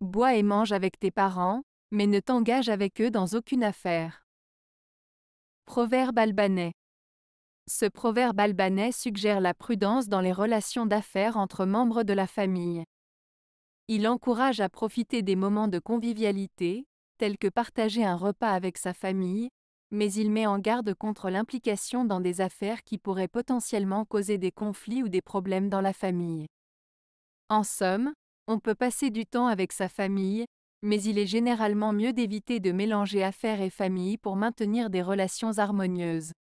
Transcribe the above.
Bois et mange avec tes parents, mais ne t'engage avec eux dans aucune affaire. Proverbe albanais. Ce proverbe albanais suggère la prudence dans les relations d'affaires entre membres de la famille. Il encourage à profiter des moments de convivialité, tels que partager un repas avec sa famille, mais il met en garde contre l'implication dans des affaires qui pourraient potentiellement causer des conflits ou des problèmes dans la famille. En somme, on peut passer du temps avec sa famille, mais il est généralement mieux d'éviter de mélanger affaires et famille pour maintenir des relations harmonieuses.